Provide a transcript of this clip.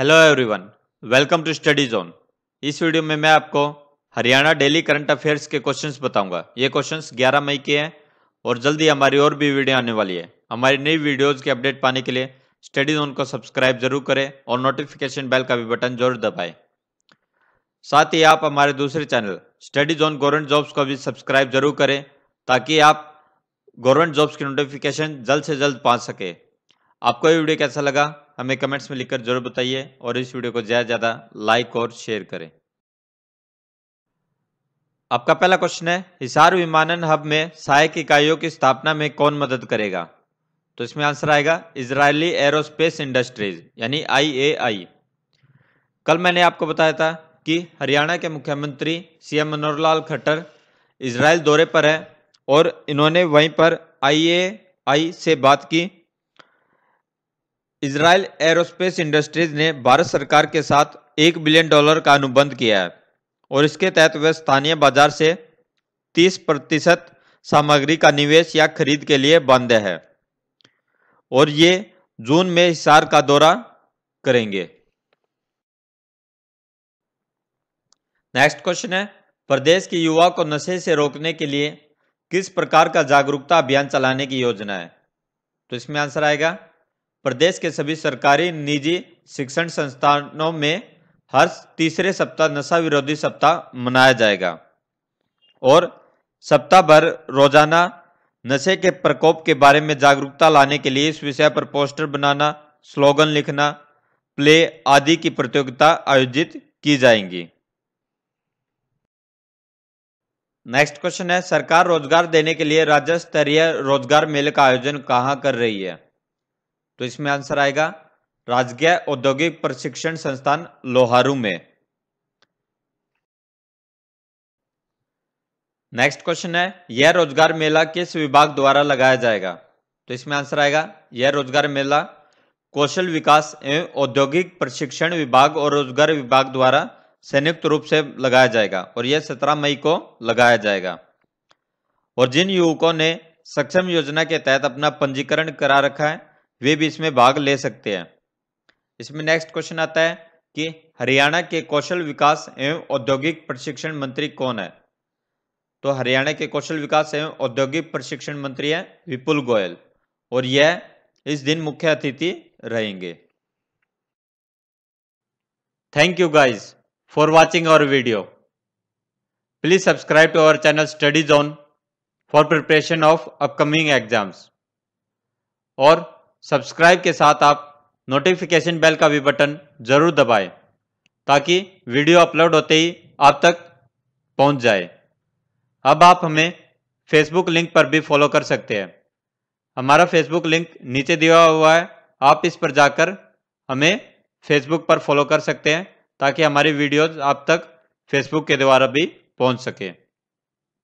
hello everyone welcome to study zone इस video में मैं आपको हरियाणा डेली करंट अफेयर्स के क्वेश्चंस बताऊंगा ये क्वेश्चंस 11 मई के हैं और जल्दी हमारी और भी वीडियो आने वाली है हमारी नई वीडियोस के अपडेट पाने के लिए स्टडी जोन को सब्सक्राइब जरूर करें और नोटिफिकेशन बेल का भी बटन जरूर दबाएं साथ ही आप हमारे दूसरे channel study zone government jobs को भी सब्सक्राइब जरूर करें ताकि आप गवर्नमेंट जॉब्स की नोटिफिकेशन जल्द से जल्द पा सके आपको ये वीडियो कैसा लगा हमें कमेंट्स में लिखकर जरूर बताइए और इस वीडियो को ज़्यादा ज़्यादा लाइक और शेयर करें आपका पहला क्वेश्चन है हिसार विमानन हब में सहायक इकाइयों की स्थापना में कौन मदद करेगा तो इसमें आंसर आएगा इसराइली एरोस्पेस इंडस्ट्रीज यानी आईएआई कल मैंने आपको बताया था कि हरियाणा के मुख्यमंत्री सीएम मनोहर लाल खट्टर इसराइल दौरे पर है और इन्होंने वहीं पर आईएआई से बात की इसराइल एरोस्पेस इंडस्ट्रीज ने भारत सरकार के साथ एक बिलियन डॉलर का अनुबंध किया है और इसके तहत वे स्थानीय बाजार से 30 प्रतिशत सामग्री का निवेश या खरीद के लिए बंद है और ये जून में हिसार का दौरा करेंगे नेक्स्ट क्वेश्चन है प्रदेश के युवा को नशे से रोकने के लिए किस प्रकार का जागरूकता अभियान चलाने की योजना है तो इसमें आंसर आएगा प्रदेश के सभी सरकारी निजी शिक्षण संस्थानों में हर तीसरे सप्ताह नशा विरोधी सप्ताह मनाया जाएगा और सप्ताह भर रोजाना नशे के प्रकोप के बारे में जागरूकता लाने के लिए इस विषय पर पोस्टर बनाना स्लोगन लिखना प्ले आदि की प्रतियोगिता आयोजित की जाएंगी नेक्स्ट क्वेश्चन है सरकार रोजगार देने के लिए राज्य स्तरीय रोजगार मेले का आयोजन कहाँ कर रही है तो इसमें आंसर आएगा राजकीय औद्योगिक प्रशिक्षण संस्थान लोहारू में नेक्स्ट क्वेश्चन है यह रोजगार मेला किस विभाग द्वारा लगाया जाएगा तो इसमें आंसर आएगा यह रोजगार मेला कौशल विकास एवं औद्योगिक प्रशिक्षण विभाग और रोजगार विभाग द्वारा संयुक्त रूप से लगाया जाएगा और यह सत्रह मई को लगाया जाएगा और जिन युवकों ने सक्षम योजना के तहत अपना पंजीकरण करा रखा है वे भी इसमें भाग ले सकते हैं इसमें नेक्स्ट क्वेश्चन आता है कि हरियाणा के कौशल विकास एवं औद्योगिक प्रशिक्षण मंत्री कौन है तो हरियाणा के कौशल विकास एवं औद्योगिक प्रशिक्षण मंत्री है विपुल गोयल और यह इस दिन मुख्य अतिथि रहेंगे thank you guys for watching our video please subscribe to our channel study zone for preparation of upcoming exams और सब्सक्राइब के साथ आप नोटिफिकेशन बेल का भी बटन ज़रूर दबाएं ताकि वीडियो अपलोड होते ही आप तक पहुंच जाए अब आप हमें फेसबुक लिंक पर भी फॉलो कर सकते हैं हमारा फेसबुक लिंक नीचे दिया हुआ है आप इस पर जाकर हमें फेसबुक पर फॉलो कर सकते हैं ताकि हमारी वीडियोज़ आप तक फेसबुक के द्वारा भी पहुंच सके